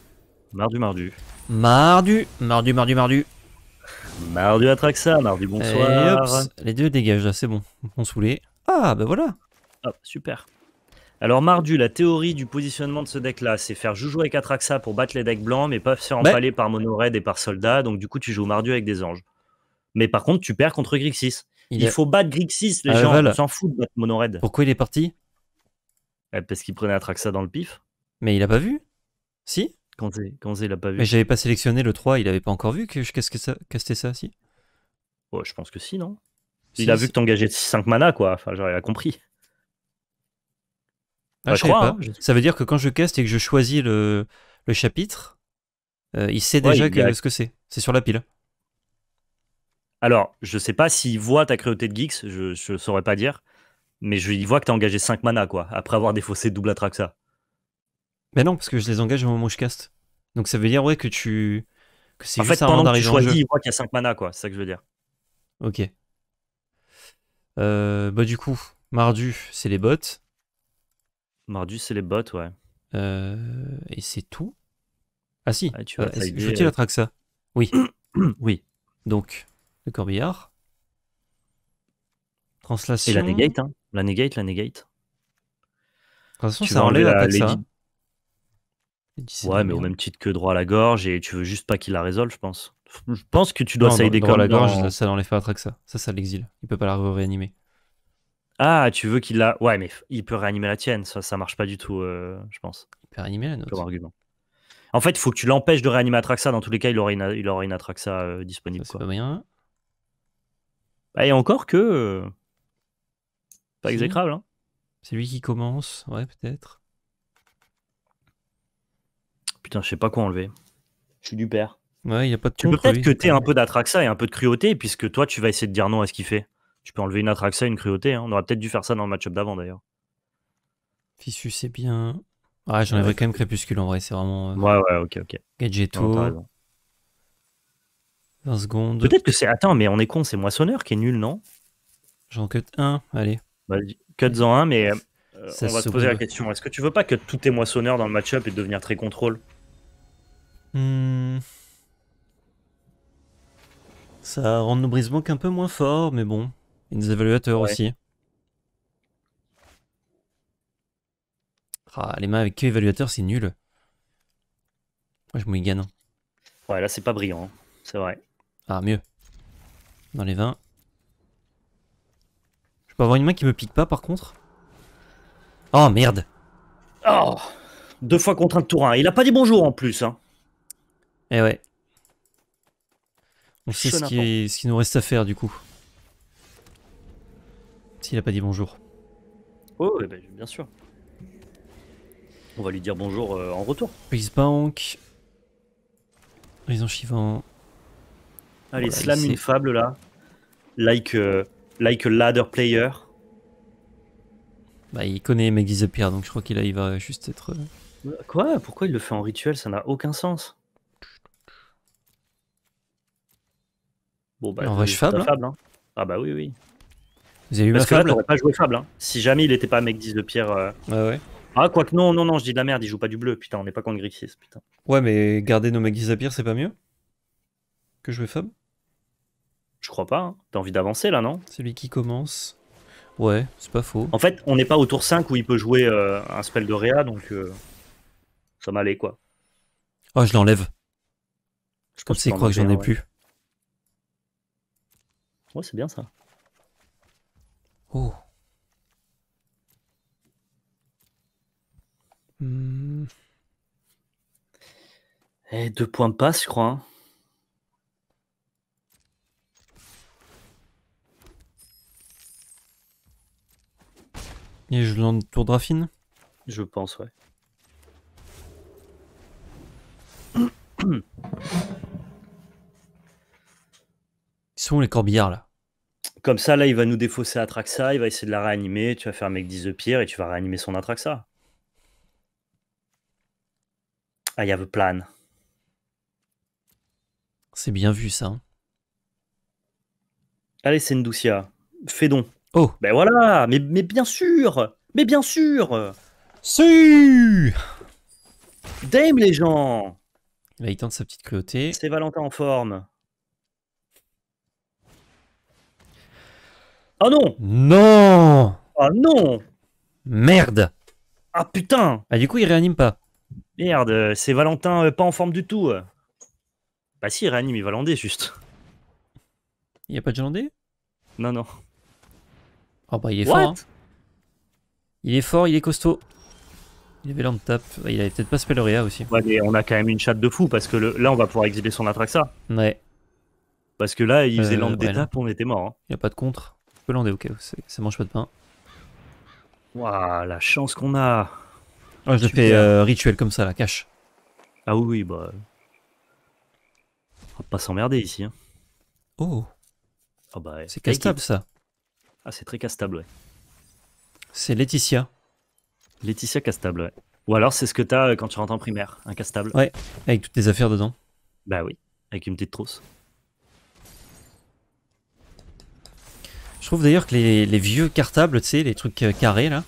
Mardu, Mardu. Mardu Mardu, Mardu, Mardu. Mardu Atraxa, Mardu bonsoir. les deux dégagent là, c'est bon. On Ah, bah voilà. super. Alors Mardu, la théorie du positionnement de ce deck là, c'est faire joujou avec Atraxa pour battre les decks blancs, mais pas se faire empaler par Monored et par Soldat, donc du coup tu joues Mardu avec des anges. Mais par contre, tu perds contre Grixis. Il, faut battre Grixis, les ah, gens, s'en foutent de battre Pourquoi il est parti eh, Parce qu'il prenait Atraxa dans le pif. Mais il a pas vu Si quand il l'a pas vu. Mais j'avais pas sélectionné le 3, il avait pas encore vu que je qu'est-ce que ça, castais ça, si Ouais, je pense que si, non Il a vu que t'engageais 5 mana, quoi. Enfin, j'aurais compris. Ah, bah, je, crois, pas. Hein, hein. Ça veut dire que quand je caste et que je choisis le, le chapitre, euh, il sait déjà ce que c'est. C'est sur la pile. Alors, je sais pas s'il voit ta créauté de geeks, je, saurais pas dire. Mais je, il voit que t'as engagé 5 mana, quoi, après avoir défaussé double Atraxa. Ben non, parce que je les engage au moment où je caste. Donc ça veut dire, ouais, que tu. Que c'est en juste fait, En que tu choisis, il voit qu'il y a 5 mana, quoi. C'est ça que je veux dire. Ok. Euh, bah, du coup, Mardu, c'est les bots. Mardu, c'est les bots, ouais. Euh, et c'est tout. Ah si, Je ah, tu euh, la ça Oui. oui. Donc, le corbillard. Translation. Et la negate, hein. La negate, la negate. tu ça enlève la, la, Ouais, mais au même titre que droit à la gorge, et tu veux juste pas qu'il la résolve, je pense. Je pense que tu dois essayer aider droit à la gorge, ça l'enlève les faits ça. Ça, ça l'exil. Il peut pas la réanimer. Ah, tu veux qu'il la. Ouais, mais il peut réanimer la tienne, ça, ça marche pas du tout, euh, je pense. Il peut réanimer la nôtre. En fait, il faut que tu l'empêches de réanimer Atraxa. Dans tous les cas, il aurait une, il une Atraxa euh, disponible. C'est Pas bien bah, et encore que. Euh, pas exécrable. Hein. C'est lui qui commence, ouais, peut-être. Putain, je sais pas quoi enlever. Je suis du père. Ouais, il a pas de Tu Peut-être que tu es un peu d'Atraxa et un peu de cruauté, puisque toi, tu vas essayer de dire non à ce qu'il fait. Tu peux enlever une Atraxa et une cruauté. Hein. On aurait peut-être dû faire ça dans le match-up d'avant, d'ailleurs. Fissu, c'est bien. Ah, j'enlèverais quand même Crépuscule en vrai, c'est vraiment. Euh, ouais, ouais, ok, ok. Gadgeto. secondes. Peut-être que c'est. Attends, mais on est con, c'est Moissonneur qui est nul, non J'en cut un. allez. Cut- en 1, mais euh, on va se poser la question. Est-ce que tu veux pas que tout tes moissonneurs dans le match-up et devenir très contrôle Hmm. Ça rend nos brise un peu moins forts, mais bon. Et nos évaluateurs aussi. Ah, les mains avec que évaluateur, c'est nul. Moi, je mouille Ouais, là, c'est pas brillant, hein. c'est vrai. Ah, mieux. Dans les 20. Je peux avoir une main qui me pique pas, par contre Oh, merde Oh Deux fois contre un tour 1. Il a pas dit bonjour, en plus, hein. Eh ouais. On sait ce qui, ce qui nous reste à faire du coup. S'il a pas dit bonjour. Oh, eh ben, bien sûr. On va lui dire bonjour euh, en retour. Prise bank. Prison chivant. Allez, slam une fable là. Like, euh, like a ladder player. Bah, il connaît Meg donc je crois qu'il il va juste être. Euh, Quoi Pourquoi il le fait en rituel Ça n'a aucun sens. Bah, en vrai, hein. Hein. Ah bah oui, oui. Vous avez eu Parce Fable pas joué Fable. Hein. Si jamais il était pas mec 10 de pierre. Euh. Ah ouais. Ah, quoique, non, non, non, je dis de la merde, il joue pas du bleu. Putain, on est pas contre Grixis, putain. Ouais, mais garder nos mecs 10 de pierre, c'est pas mieux que jouer Fable Je crois pas. T'as envie d'avancer là, non c'est lui qui commence. Ouais, c'est pas faux. En fait, on n'est pas au tour 5 où il peut jouer euh, un spell de Réa, donc euh, ça m'allait quoi. Oh, je l'enlève. Je pense c'est quoi que j'en ai plus. Ouais, c'est bien ça. Oh. Hmm. Eh, deux points de passe, je crois. Hein. Et je l'entoure de Raffine Je pense, ouais. Ils sont les corbillards là comme ça, là, il va nous défausser Atraxa, il va essayer de la réanimer, tu vas faire mec 10 de pierre et tu vas réanimer son Atraxa. Ah, il have a plan. C'est bien vu ça. Hein. Allez, Sendoucia, fais donc. Oh Ben voilà, mais, mais bien sûr Mais bien sûr Su Dame les gens Là, il tente sa petite cruauté. C'est Valentin en forme. Ah non Non Ah non Merde Ah putain Ah du coup, il réanime pas. Merde, c'est Valentin euh, pas en forme du tout. Bah si, il réanime, il va lander juste. Il y a pas de gelandé Non, non. Oh bah il est fort. Hein. Il est fort, il est costaud. Il avait de tape. Bah, il avait peut-être pas Spelloria aussi. Ouais, mais on a quand même une chatte de fou parce que là, on va pouvoir exhiber son Atraxa. Ouais. Parce que là, il faisait euh, land on était mort. Hein. Il a pas de contre peux ok, ça mange pas de pain. Waouh, la chance qu'on a ah, Je fais euh, rituel comme ça, la cache. Ah oui, bah... On pas s'emmerder ici. Hein. Oh ah bah, C'est castable, ça Ah, c'est très castable, ouais. C'est Laetitia. Laetitia castable, ouais. Ou alors c'est ce que t'as euh, quand tu rentres en primaire, un castable. Ouais, avec toutes tes affaires dedans. Bah oui, avec une petite trousse. Je trouve d'ailleurs que les, vieux cartables, tu sais, les trucs euh, carrés là.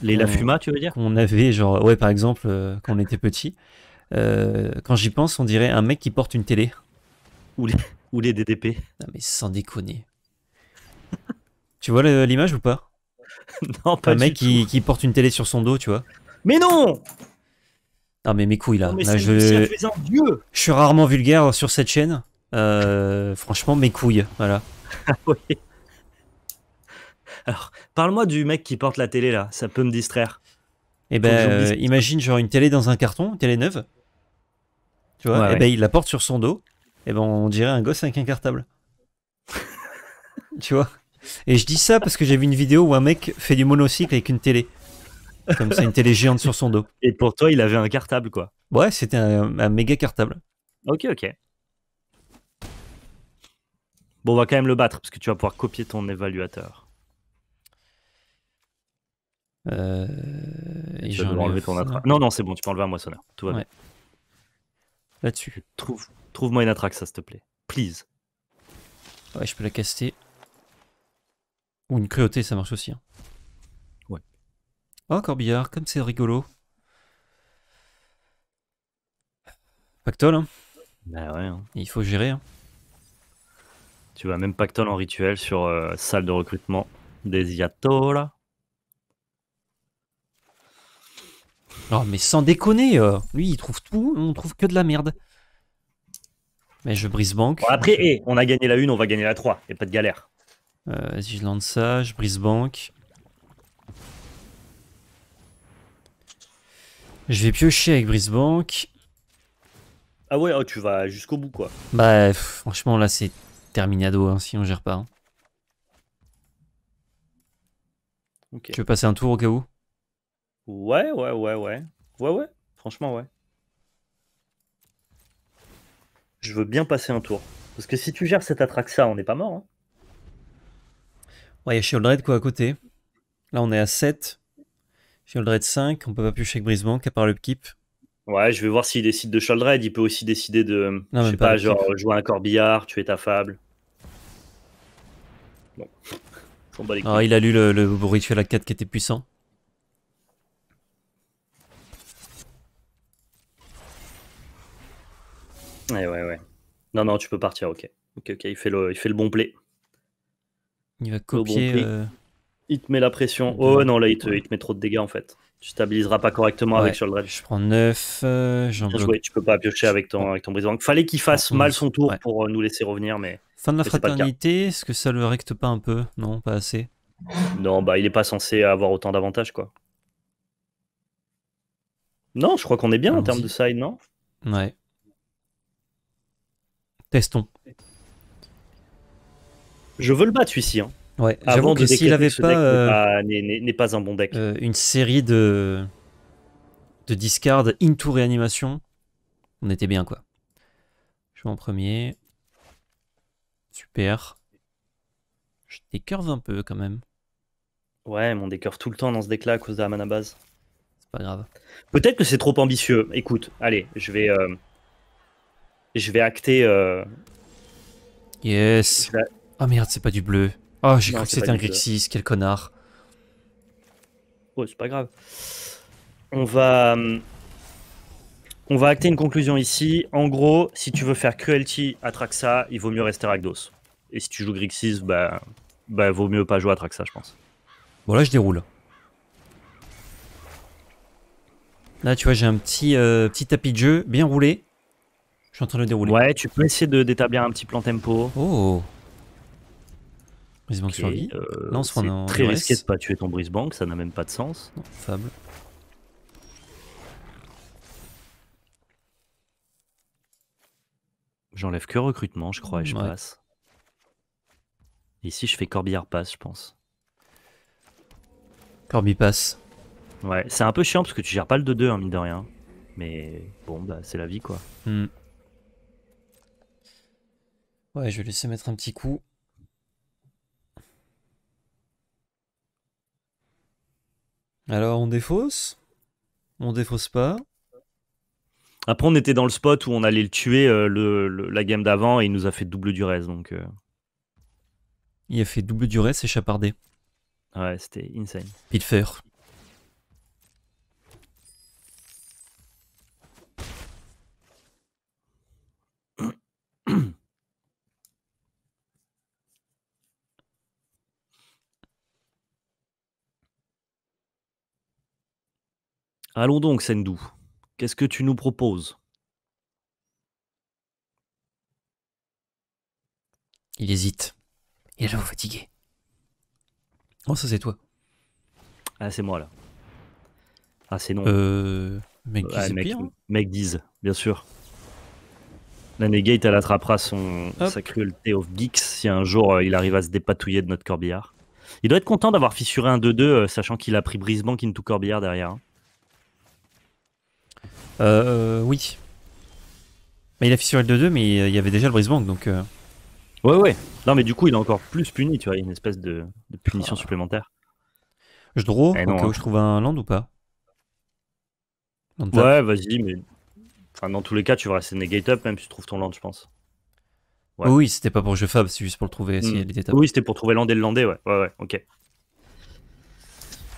Les la tu veux dire Qu'on avait, genre, ouais, par exemple, euh, quand on était petit. Euh, quand j'y pense, on dirait un mec qui porte une télé. Ou les, ou DDP. Non, mais sans déconner. tu vois l'image ou pas Non, pas Un mec qui, porte une télé sur son dos, tu vois. Mais non Non, mais mes couilles là, je... suis rarement vulgaire sur cette chaîne. franchement mes couilles, voilà. Ah alors, parle-moi du mec qui porte la télé là, ça peut me distraire. Eh ben, imagine genre une télé dans un carton, une télé neuve. Tu vois, et eh ben il la porte sur son dos. Et eh ben on dirait un gosse avec un cartable. tu vois. Et je dis ça parce que j'ai vu une vidéo où un mec fait du monocycle avec une télé. Comme ça, une télé géante sur son dos. Et pour toi, il avait un cartable, quoi. Ouais, c'était un méga cartable. Ok, ok. Bon, on va quand même le battre parce que tu vas pouvoir copier ton évaluateur. Euh, et enlever ton attrape. Non, non, c'est bon, tu peux enlever un moissonneur. Tout va bien. Là-dessus. Trouve, moi une attraque, ça, s'il te plaît. Please. Ouais, je peux la caster. Ou une cruauté, ça marche aussi. Hein. Ouais. Oh, corbillard, comme c'est rigolo. Pactole, hein. Bah ouais. Hein. Il faut gérer. Tu vas même pactole en rituel sur euh, salle de recrutement des Yatola. Oh, mais sans déconner, euh, lui, il trouve tout, on trouve que de la merde. Mais je brise banque. après, eh, on a gagné la 1, on va gagner la 3. Et pas de galère. Euh, vas-y, je lance ça, je brise banque. Je vais piocher avec brise banque. Ah ouais, oh, tu vas jusqu'au bout, quoi. Bah, franchement, là, c'est terminado, hein, si on gère pas. Hein. Ok. Tu veux passer un tour au cas où Ouais, ouais, ouais, ouais. Ouais, ouais. Franchement, ouais. Je veux bien passer un tour. Parce que si tu gères cette attaque ça on n'est pas mort. Hein. Ouais, il y a Shieldred quoi à côté. Là, on est à 7. Shieldred 5. On peut pas plus avec brisement, qu'à part le keep. Ouais, je vais voir s'il décide de Shieldred. Il peut aussi décider de. je sais pas, genre jouer un corbillard, tuer ta fable. Bon. Ah, il a lu le, le rituel à 4 qui était puissant. Ouais, ouais, ouais. Non, non, tu peux partir, ok. Ok, ok, il fait le, il fait le bon play. Il va copier. Euh, il te met la pression. Oh non, là, il te, met trop de dégâts en fait. Tu stabiliseras pas correctement avec sur le Je prends 9. Euh, tu peux pas piocher avec ton, avec ton brisement. Fallait qu'il fasse mal son tour pour euh, nous laisser revenir, mais. Fin de la fraternité, est-ce que ça le recte pas un peu Non, pas assez. Non, bah il est pas censé avoir autant d'avantages quoi. Non, je crois qu'on est bien en termes de side, non Ouais. Testons. Je veux le battre ici. Hein. Ouais, avant que s'il avait pas euh, euh, bah, n'est pas, un bon deck. Euh, une série de de discard into réanimation, on était bien quoi. Je vais en premier. Super. Je décurve un peu quand même. Ouais, mais on décurve tout le temps dans ce deck-là à cause de la mana base. C'est pas grave. Peut-être que c'est trop ambitieux. Écoute, allez, je vais je vais acter. Euh, yes. ah Oh merde, c'est pas du bleu. Oh, j'ai cru que c'était un Grixis, quel connard. Oh, c'est pas grave. On va. On va acter une conclusion ici. En gros, si tu veux faire Cruelty à Traxa, il vaut mieux rester Ragdos. Et si tu joues Grixis, bah, bah vaut mieux pas jouer à Traxa, je pense. Bon, là, je déroule. Là, tu vois, j'ai un petit, euh, petit tapis de jeu bien roulé. Je suis en train de dérouler. Ouais, tu peux essayer d'établir un petit plan tempo. Oh Brisbank banque survie. Euh, Lance C'est très risqué de pas tuer ton Brisbank, ça n'a même pas de sens. Non, fable. J'enlève que recrutement, je crois, et je passe. Ici, je fais Corbillard passe, je pense. Corbi passe. Ouais, c'est un peu chiant parce que tu gères pas le 2-2, hein, mine de rien. Mais bon, bah, c'est la vie, quoi. Hmm. Ouais, je vais laisser mettre un petit coup. Alors, on défausse On défausse pas Après, on était dans le spot où on allait le tuer euh, le, la game d'avant et il nous a fait double reste Donc, euh. Il a fait double reste et chapardé. Ouais, c'était insane. Pitfer. Allons donc, Sendou. Qu'est-ce que tu nous proposes Il hésite. Il est là, fatigué. Oh, ça c'est toi. Ah, c'est moi là. Ah, c'est non. Euh, mec, 10, hein bien sûr. La Negate, elle attrapera son, sa cruelté of geeks si un jour euh, il arrive à se dépatouiller de notre corbillard. Il doit être content d'avoir fissuré un 2-2, euh, sachant qu'il a pris Brisbane tout corbillard derrière. Hein. Euh, euh, oui. Mais il a fissuré l 2-2, mais euh, il y avait déjà le brise donc... Euh. Ouais, ouais. Non, mais du coup, il est encore plus puni, tu vois. Il y a une espèce de, punition ah. supplémentaire. Je draw, au cas où je trouve un land ou pas Ouais, vas-y, mais... Enfin, dans tous les cas, tu vas rester negate up, même si tu trouves ton land, je pense. Oui, c'était pas pour jeu fab, c'est juste pour le trouver. Si hmm. était oui, c'était pour trouver et le landé, ouais. Ouais, ouais, ok.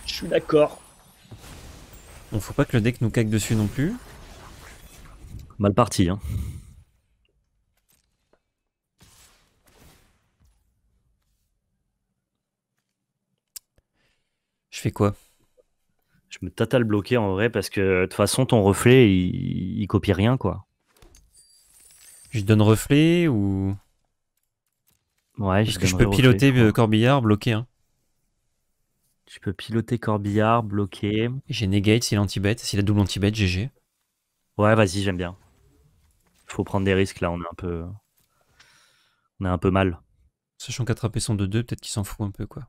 Je suis d'accord. Bon, faut pas que le deck nous cague dessus non plus. Mal parti, hein. Je fais quoi Je me tâte le bloquer en vrai parce que de toute façon ton reflet il, copie rien quoi. Je donne reflet ou Ouais, parce je que je peux piloter euh, Corbillard bloqué. Hein. Je peux piloter Corbillard bloqué. J'ai negate si anti-bet, s'il a double anti-bet GG. Ouais, vas-y, j'aime bien faut prendre des risques là, on est un peu, on est un peu mal. Sachant qu'attraper son 2-2, peut-être qu'il s'en fout un peu quoi.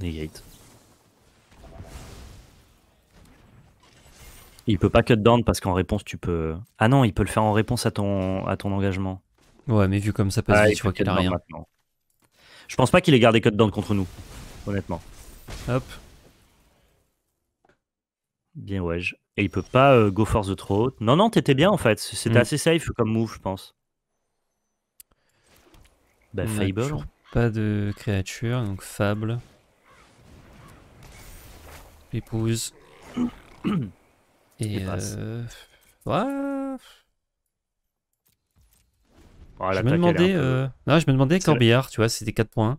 Negate. Il peut pas cut down parce qu'en réponse tu peux. Ah non, il peut le faire en réponse à ton, à ton engagement. Ouais, mais vu comme ça passe, je ah, vois qu'il a rien. Je pense pas qu'il ait gardé cut down contre nous, honnêtement. Hop. Bien ouais. Et il peut pas euh, go force de trop Non, non, t'étais bien en fait. C'était mm. assez safe comme move, je pense. Bah, Fable. Pas de créature, donc Fable. Épouse. Et. Euh, oh, je me demandais. Euh, non, je me demandais Corbillard, tu vois, c'était 4 points.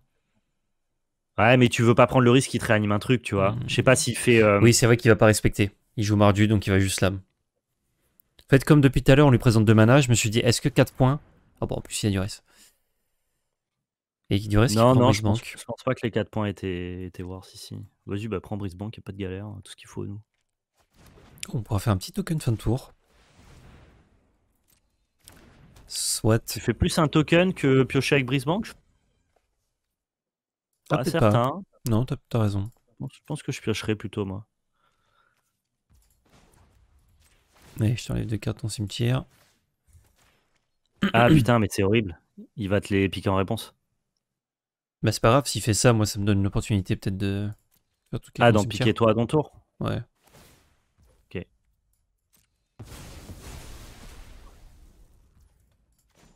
Ouais, mais tu veux pas prendre le risque qu'il te réanime un truc, tu vois. Mm. Je sais pas s'il fait. Oui, c'est vrai qu'il va pas respecter. Il joue Mardu, donc il va juste slam. En fait, comme depuis tout à l'heure, on lui présente deux manas, je me suis dit, est-ce que 4 points... Ah bon, en plus, il y a du reste. Et du reste, non, non, je pense, pas que les 4 points étaient, étaient Wars ici. Vas-y, bah, prends Brisbane, il n'y a pas de galère, hein, tout ce qu'il faut, nous. On pourra faire un petit token fin de tour. Soit. Tu fais plus un token que piocher avec Brisbank ah, Pas certain. Non, t'as raison. Je pense que je piocherai plutôt, moi. Allez, je t'enlève deux cartes en cimetière. Ah putain, mais c'est horrible. Il va te les piquer en réponse. Bah c'est pas grave, s'il fait ça, moi ça me donne l'opportunité peut-être de... tout ah, d'en piquer toi à ton tour Ouais. Ok.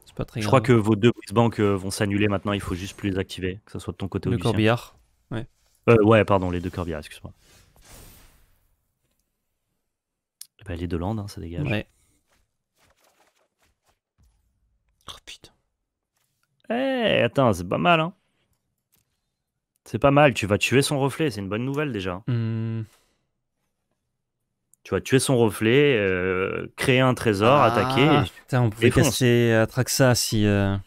C'est pas très Je crois que vos deux prises banques euh, vont s'annuler maintenant, il faut juste plus les activer, que ce soit de ton côté ou Le du corbillard. Ouais. Euh, ouais, pardon, les deux corbillards, excuse-moi. aller les deux ça dégage. Ouais. Oh, putain. Eh, attends, c'est pas mal, hein. C'est pas mal, tu vas tuer son reflet, c'est une bonne nouvelle déjà. Hmm. Tu vas tuer son reflet, euh, créer un trésor, ah, attaquer. Putain, on pouvait casser euh, Atraxa si, euh,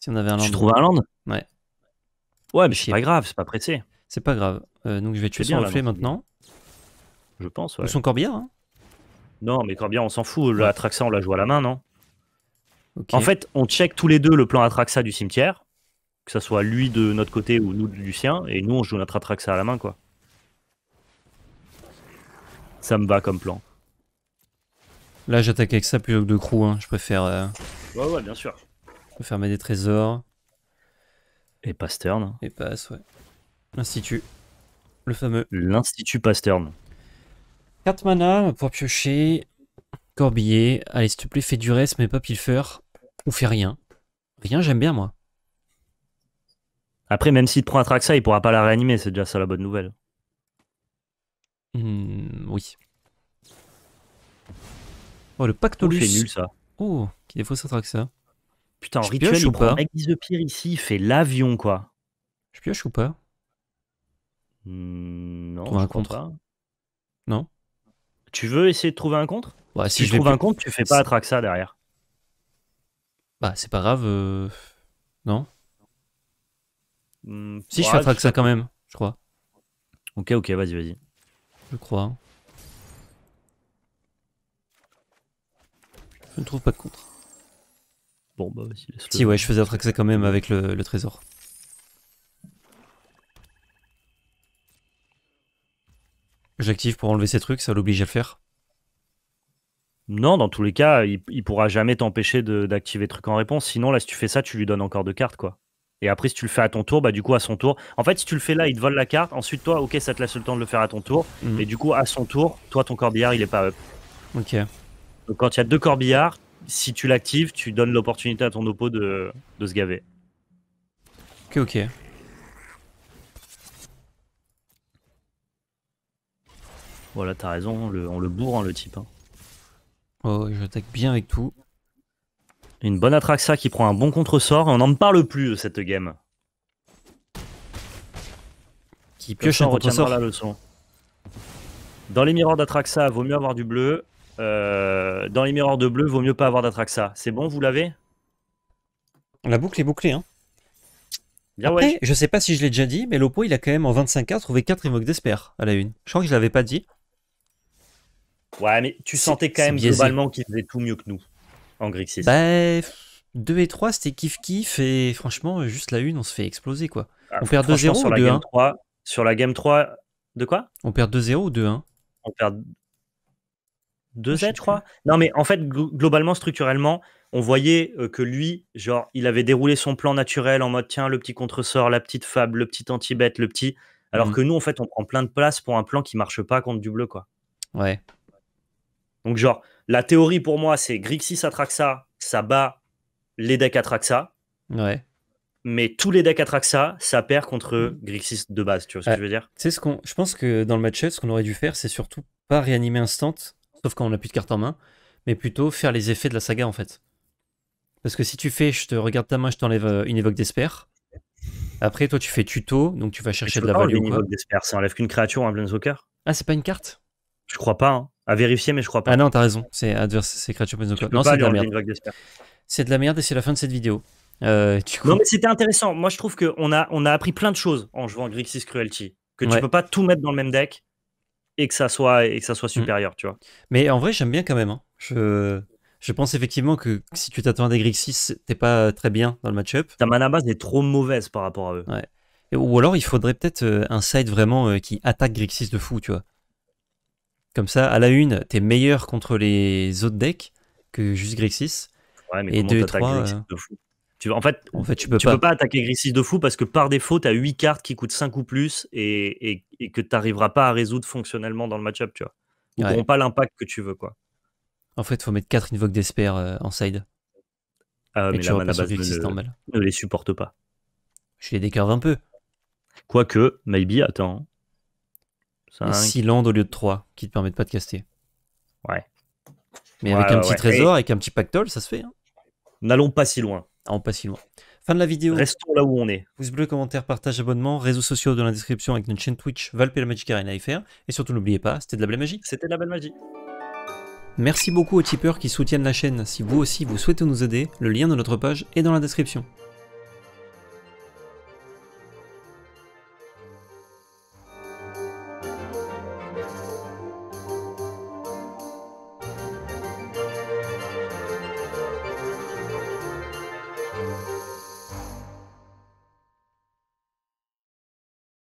si on avait un land. Tu trouves un land Ouais. Ouais, mais c'est pas grave, c'est pas pressé. C'est pas grave. donc je vais tuer son reflet maintenant. Je pense. Ouais. sont son hein. Non, mais Corbière on s'en fout. Le Atraxa, on la joue à la main, non En fait, on check tous les deux le plan Atraxa du cimetière, que ça soit lui de notre côté ou nous du sien, et nous, on joue notre Atraxa à la main, quoi. Ça me va comme plan. Là, j'attaque avec ça plutôt que de crew. Hein. Je préfère. Euh, ouais, ouais, bien sûr. Je mettre des trésors. Et Pastern. Et passe, ouais. L'institut Le fameux. L'Institut Pastern. 4 mana pour piocher. corbillé Allez, s'il te plaît, fais du reste, mais pas pilfer. Ou fais rien. Rien, j'aime bien, moi. Après, même s'il te prend un Traxa, il pourra pas la réanimer. C'est déjà ça la bonne nouvelle. Hmm, oui. Oh, le oh, Pactolus. Oh, c'est nul, ça. Oh, qui défaut un Traxa. Putain, rituel, ou de Pire ici. fait l'avion, quoi. Je pioche ou pas hmm, Non, je comprends Pas. Non tu veux essayer de trouver un contre bah, Si, je trouve un contre, tu fais pas ça derrière. Bah, c'est pas grave. Euh, non hmm, Si, je fais Atraxa ça quand même, je crois. Ok, ok, vas-y, vas-y. Je crois. Je ne trouve pas de contre. Bon, bah, vas-y, Si, ouais, je faisais ça quand même avec le trésor. J'active pour enlever ces trucs, ça l'oblige à le faire Non, dans tous les cas, il, pourra jamais t'empêcher d'activer truc en réponse. Sinon, là, si tu fais ça, tu lui donnes encore deux cartes, quoi. Et après, si tu le fais à ton tour, bah du coup, à son tour. En fait, si tu le fais là, il te vole la carte. Ensuite, toi, ok, ça te laisse le temps de le faire à ton tour. mais mhm. Et du coup, à son tour, toi, ton corbillard, il est pas up. Ok. Donc, quand il y a deux corbillards, si tu l'actives, tu donnes l'opportunité à ton oppo de, de se gaver. Ok, ok. Voilà, t'as raison, on le, bourre, hein, le type. Hein. Oh, j'attaque bien avec tout. Une bonne Atraxa qui prend un bon contre-sort, on n'en parle plus de euh, cette game. Qui pioche un contre la leçon. Dans les miroirs d'Atraxa, vaut mieux avoir du bleu. Euh, dans les miroirs de bleu, vaut mieux pas avoir d'Atraxa. C'est bon, vous l'avez La boucle est bouclée, hein. je sais pas si je l'ai déjà dit, mais Lopo, il a quand même en 25K trouvé 4 évoques d'Esper à la une. Je crois que je l'avais pas dit. Ouais, mais tu sentais quand même globalement qu'ils faisaient tout mieux que nous en Greek 6. 2 bah, et 3, c'était kiff-kiff, et franchement, euh, juste la une, on se fait exploser, quoi. Ah, on perd 2-0 ou 2-1 Sur la game 3, de quoi On perd 2-0 ou 2-1 On perd 2-7, je crois. Non, mais en fait, globalement, structurellement, on voyait euh, que lui, genre, il avait déroulé son plan naturel en mode tiens, le petit contresort, la petite fable, le petit anti-bête, le petit. Alors mhm. que nous, en fait, on prend plein de place pour un plan qui marche pas contre du bleu, quoi. Ouais. Donc, genre, la théorie pour moi, c'est Grixis Atraxa, ça bat les decks Atraxa. Ouais. Mais tous les decks Atraxa, ça perd contre Grixis de base, tu vois ce que je veux dire C'est ce qu'on. Je pense que dans le match-up, ce qu'on aurait dû faire, c'est surtout pas réanimer stand, sauf quand on n'a plus de carte en main, mais plutôt faire les effets de la saga en fait. Parce que si tu fais, je te regarde ta main, je t'enlève euh, une évoque d'espère. Après, toi, tu fais tuto, donc tu vas chercher de la value. Une évoque ça enlève qu'une créature, un Planeswalker. Ah, c'est pas une carte Je crois pas. Hein. À vérifier, mais je crois pas. Ah non, t'as raison. C'est Adverse c'est Non, c'est de la merde. C'est de la merde et c'est la fin de cette vidéo. Euh, non, mais c'était intéressant. Moi, je trouve qu'on a, on a appris plein de choses en jouant Grixis Cruelty. Que tu peux pas tout mettre dans le même deck et que ça soit, et que ça soit mm. supérieur, tu vois. Mais en vrai, j'aime bien quand même. Hein. Je... je pense effectivement que si tu t'attends à des Grixis, t'es pas très bien dans le match-up. Ta mana base est trop mauvaise par rapport à eux. Ou alors, il faudrait peut-être euh, un side vraiment euh, qui attaque Grixis de fou, tu vois. Comme ça, à la une, t'es meilleur contre les autres decks que juste Grixis. Ouais, mais et euh, De fou tu, en, fait, en fait, tu peux, pas. attaquer Grixis de fou parce que par défaut, t'as as 8 cartes qui coûtent 5 ou plus et, que t'arriveras pas à résoudre fonctionnellement dans le match-up, tu vois. Ou pas l'impact que tu veux, quoi. En fait, faut mettre 4 Invoke d'esper euh, en side. Ah, mais tu la mana base ne, ne, les supporte pas. Je les décurve un peu. Quoique, maybe, attends. 6 landes au lieu de 3 qui te permettent pas de caster. Ouais. Mais avec un petit trésor, avec un petit pactole, ça se fait. Hein. N'allons pas si loin. Allons ah, pas si loin. Fin de la vidéo. Restons là où on est. Pouce bleu, commentaire, partage, abonnement, réseaux sociaux dans la description avec notre chaîne Twitch Valpe la Magic Arena FR. Et surtout, n'oubliez pas, c'était de la belle magie. C'était de la belle magie. Merci beaucoup aux tipeurs qui soutiennent la chaîne. Si vous aussi vous souhaitez nous aider, le lien de notre page est dans la description.